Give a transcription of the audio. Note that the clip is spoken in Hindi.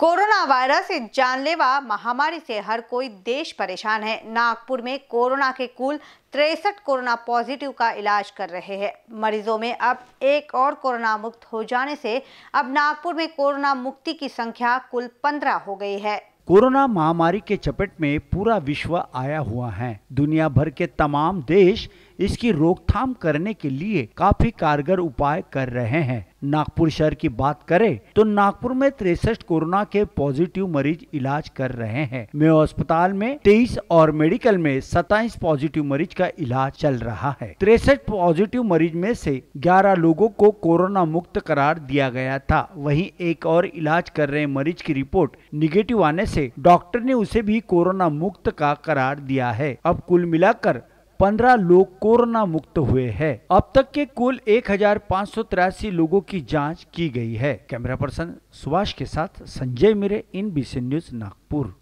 कोरोना वायरस एक जानलेवा महामारी से हर कोई देश परेशान है नागपुर में कोरोना के कुल तिरसठ कोरोना पॉजिटिव का इलाज कर रहे हैं मरीजों में अब एक और कोरोना मुक्त हो जाने से अब नागपुर में कोरोना मुक्ति की संख्या कुल पंद्रह हो गई है कोरोना महामारी के चपेट में पूरा विश्व आया हुआ है दुनिया भर के तमाम देश इसकी रोकथाम करने के लिए काफी कारगर उपाय कर रहे हैं नागपुर शहर की बात करें तो नागपुर में तिरसठ कोरोना के पॉजिटिव मरीज इलाज कर रहे हैं मेयो अस्पताल में तेईस और मेडिकल में सताइस पॉजिटिव मरीज का इलाज चल रहा है तिरसठ पॉजिटिव मरीज में से 11 लोगों को कोरोना मुक्त करार दिया गया था वहीं एक और इलाज कर रहे मरीज की रिपोर्ट निगेटिव आने से डॉक्टर ने उसे भी कोरोना मुक्त का करार दिया है अब कुल मिलाकर पंद्रह लोग कोरोना मुक्त हुए हैं अब तक के कुल एक लोगों की जाँच की गई है कैमरा पर्सन सुभाष के साथ Sanjay Mire in C news Nagpur